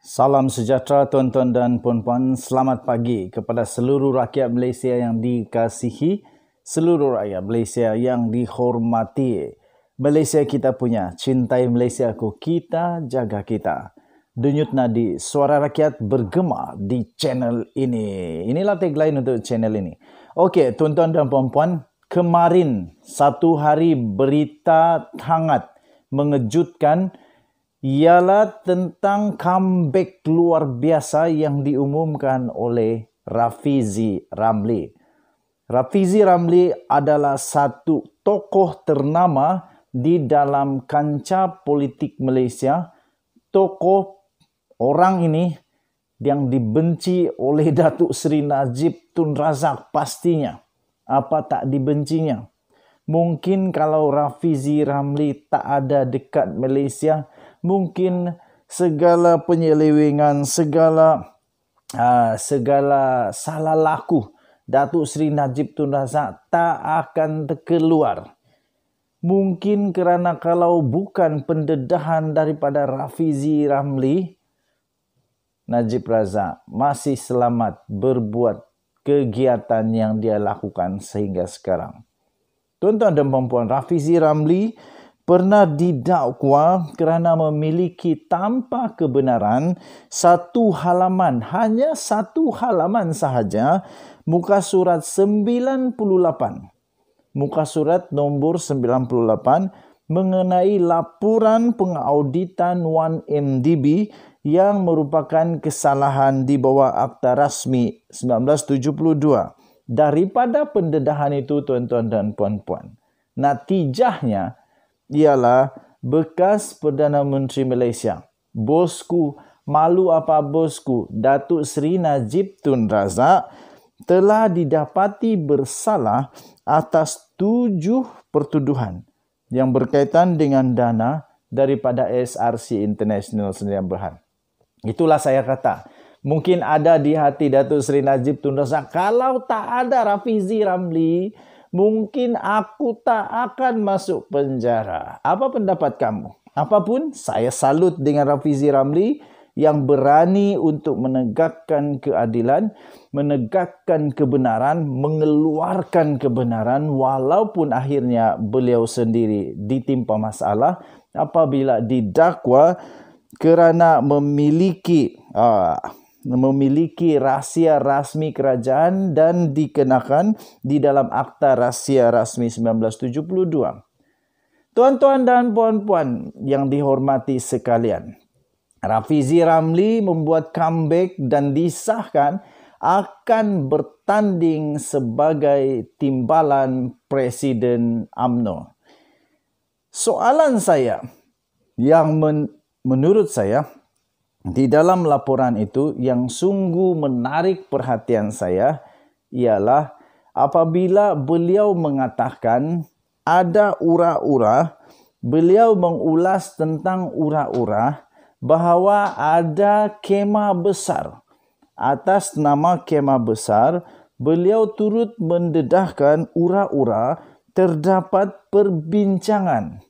Salam sejahtera tuan-tuan dan puan-puan. Selamat pagi kepada seluruh rakyat Malaysia yang dikasihi, seluruh rakyat Malaysia yang dihormati. Malaysia kita punya, cintai Malaysia aku, kita jaga kita. Denyut nadi, suara rakyat bergema di channel ini. Inilah tagline untuk channel ini. Okey, tuan-tuan dan puan-puan, kemarin satu hari berita hangat mengejutkan ialah tentang comeback luar biasa yang diumumkan oleh Rafizi Ramli. Rafizi Ramli adalah satu tokoh ternama di dalam kancah politik Malaysia. Tokoh orang ini yang dibenci oleh Datuk Seri Najib Tun Razak pastinya. Apa tak dibencinya? Mungkin kalau Rafizi Ramli tak ada dekat Malaysia, mungkin segala penyelewengan, segala uh, segala salah laku Datuk Seri Najib Tun Razak tak akan terkeluar. Mungkin kerana kalau bukan pendedahan daripada Rafizi Ramli, Najib Razak masih selamat berbuat kegiatan yang dia lakukan sehingga sekarang. Tuan-tuan dan perempuan, Rafizi Ramli pernah didakwa kerana memiliki tanpa kebenaran satu halaman hanya satu halaman sahaja muka surat 98 muka surat nombor 98 mengenai laporan pengauditan 1MDB yang merupakan kesalahan di bawah akta rasmi 1972 daripada pendedahan itu tuan-tuan dan puan-puan natijahnya -puan, ialah bekas Perdana Menteri Malaysia. Bosku, malu apa bosku, Datuk Seri Najib Tun Razak telah didapati bersalah atas tujuh pertuduhan yang berkaitan dengan dana daripada SRC International Sdn Bhd. Itulah saya kata. Mungkin ada di hati Datuk Seri Najib Tun Razak kalau tak ada Rafizi Ramli mungkin aku tak akan masuk penjara. Apa pendapat kamu? Apapun, saya salut dengan Rafizi Ramli yang berani untuk menegakkan keadilan, menegakkan kebenaran, mengeluarkan kebenaran walaupun akhirnya beliau sendiri ditimpa masalah apabila didakwa kerana memiliki uh, memiliki rahsia rasmi kerajaan dan dikenakan di dalam Akta Rahsia Rasmi 1972. Tuan-tuan dan puan-puan yang dihormati sekalian, Rafizi Ramli membuat comeback dan disahkan akan bertanding sebagai timbalan Presiden AMNO. Soalan saya yang men- menurut saya Di dalam laporan itu yang sungguh menarik perhatian saya ialah apabila beliau mengatakan ada ura-ura, beliau mengulas tentang ura-ura bahawa ada kemah besar. Atas nama kemah besar, beliau turut mendedahkan ura-ura terdapat perbincangan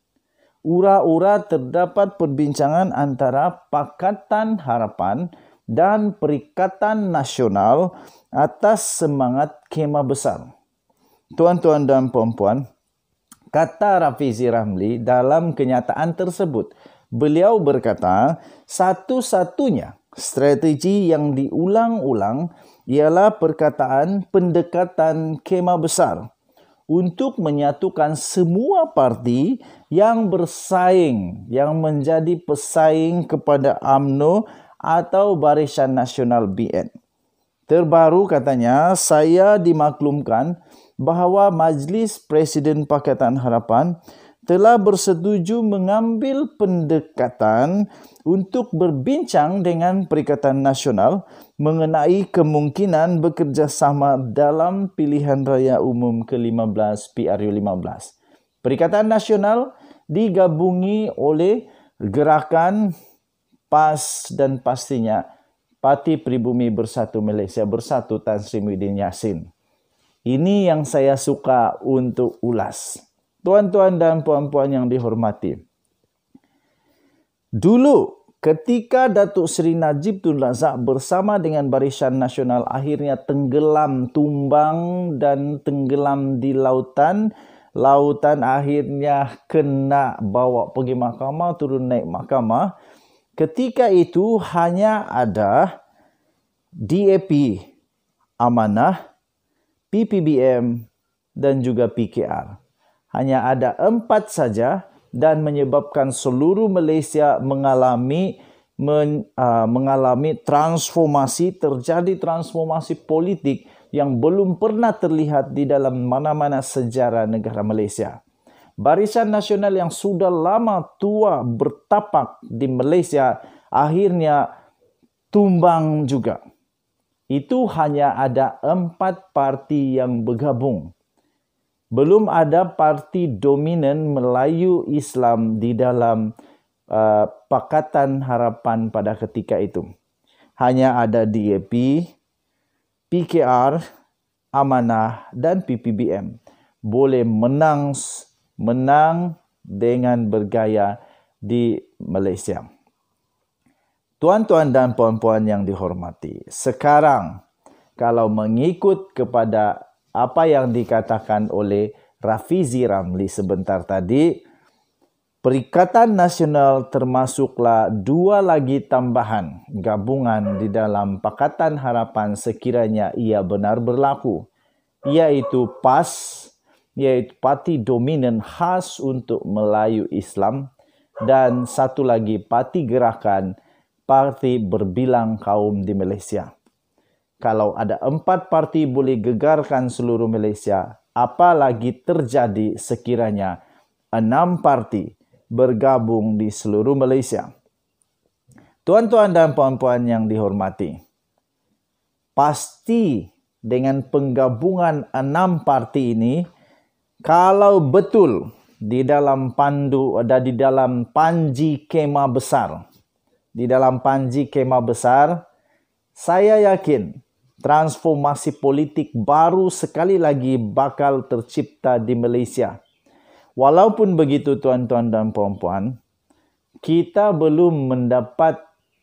ura-ura terdapat perbincangan antara Pakatan Harapan dan Perikatan Nasional atas semangat kema besar. Tuan-tuan dan puan-puan, kata Rafizi Ramli dalam kenyataan tersebut, beliau berkata, satu-satunya strategi yang diulang-ulang ialah perkataan pendekatan kema besar untuk menyatukan semua parti yang bersaing yang menjadi pesaing kepada AMNO atau Barisan Nasional BN. Terbaru katanya saya dimaklumkan bahawa Majlis Presiden Pakatan Harapan telah bersetuju mengambil pendekatan untuk berbincang dengan Perikatan Nasional mengenai kemungkinan bekerjasama dalam pilihan raya umum ke-15 PRU15. Perikatan Nasional digabungi oleh gerakan PAS dan pastinya Parti Pribumi Bersatu Malaysia Bersatu Tan Sri Muhyiddin Yassin. Ini yang saya suka untuk ulas. Tuan-tuan dan puan-puan yang dihormati. Dulu ketika Datuk Seri Najib Tun Razak bersama dengan Barisan Nasional akhirnya tenggelam, tumbang dan tenggelam di lautan, lautan akhirnya kena bawa pergi mahkamah, turun naik mahkamah. Ketika itu hanya ada DAP Amanah, PPBM dan juga PKR. hanya ada empat saja dan menyebabkan seluruh Malaysia mengalami men, uh, mengalami transformasi terjadi transformasi politik yang belum pernah terlihat di dalam mana-mana sejarah negara Malaysia. Barisan Nasional yang sudah lama tua bertapak di Malaysia akhirnya tumbang juga. Itu hanya ada empat parti yang bergabung. belum ada parti dominan Melayu Islam di dalam uh, Pakatan Harapan pada ketika itu. Hanya ada DAP, PKR, Amanah dan PPBM boleh menang menang dengan bergaya di Malaysia. Tuan-tuan dan puan-puan yang dihormati, sekarang kalau mengikut kepada apa yang dikatakan oleh Rafizi Ramli sebentar tadi, Perikatan Nasional termasuklah dua lagi tambahan gabungan di dalam Pakatan Harapan sekiranya ia benar berlaku, iaitu PAS, iaitu Parti Dominan Khas untuk Melayu Islam dan satu lagi Parti Gerakan Parti Berbilang Kaum di Malaysia. Kalau ada empat parti boleh gegarkan seluruh Malaysia, apalagi terjadi sekiranya enam parti bergabung di seluruh Malaysia. Tuan-tuan dan puan-puan yang dihormati, pasti dengan penggabungan enam parti ini, kalau betul di dalam pandu ada di dalam panji kema besar, di dalam panji kema besar, saya yakin transformasi politik baru sekali lagi bakal tercipta di Malaysia. Walaupun begitu tuan-tuan dan puan-puan, kita belum mendapat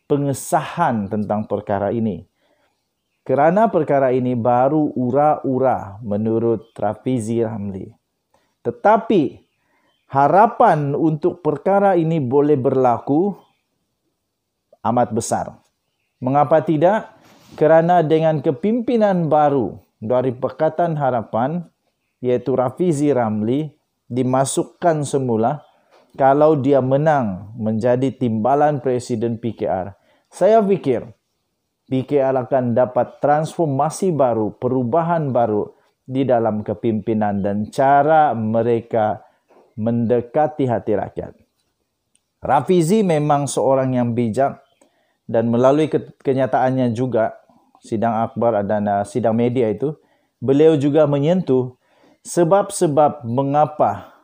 pengesahan tentang perkara ini. Kerana perkara ini baru ura-ura menurut Trafizi Ramli. Tetapi harapan untuk perkara ini boleh berlaku amat besar. Mengapa tidak? kerana dengan kepimpinan baru dari Pekatan Harapan iaitu Rafizi Ramli dimasukkan semula kalau dia menang menjadi timbalan Presiden PKR. Saya fikir PKR akan dapat transformasi baru, perubahan baru di dalam kepimpinan dan cara mereka mendekati hati rakyat. Rafizi memang seorang yang bijak, dan melalui kenyataannya juga sidang akbar dan uh, sidang media itu beliau juga menyentuh sebab-sebab mengapa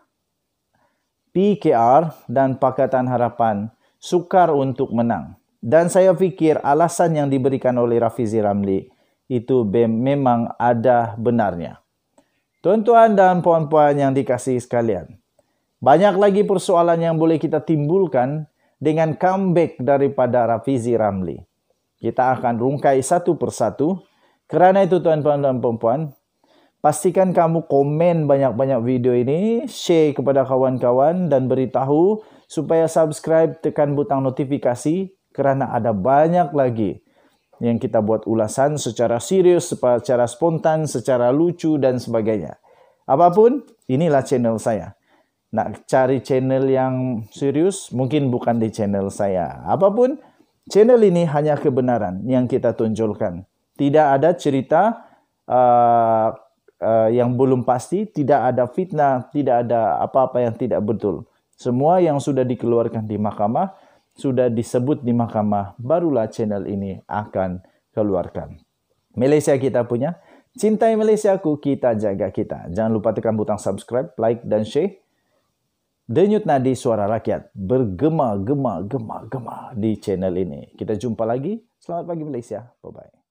PKR dan Pakatan Harapan sukar untuk menang dan saya fikir alasan yang diberikan oleh Rafizi Ramli itu memang ada benarnya. Tuan-tuan dan puan-puan yang dikasihi sekalian. Banyak lagi persoalan yang boleh kita timbulkan dengan comeback daripada Rafizi Ramli. Kita akan rungkai satu persatu. Kerana itu tuan-tuan dan perempuan, pastikan kamu komen banyak-banyak video ini, share kepada kawan-kawan dan beritahu supaya subscribe tekan butang notifikasi kerana ada banyak lagi yang kita buat ulasan secara serius, secara spontan, secara lucu dan sebagainya. Apapun, inilah channel saya. nak cari channel yang serius, mungkin bukan di channel saya. Apapun, channel ini hanya kebenaran yang kita tunjulkan. Tidak ada cerita uh, uh, yang belum pasti, tidak ada fitnah, tidak ada apa-apa yang tidak betul. Semua yang sudah dikeluarkan di mahkamah, sudah disebut di mahkamah, barulah channel ini akan keluarkan. Malaysia kita punya. Cintai Malaysia ku, kita jaga kita. Jangan lupa tekan butang subscribe, like dan share. Denyut nadi suara rakyat bergema-gema-gema-gema di channel ini. Kita jumpa lagi. Selamat pagi Malaysia. Bye-bye.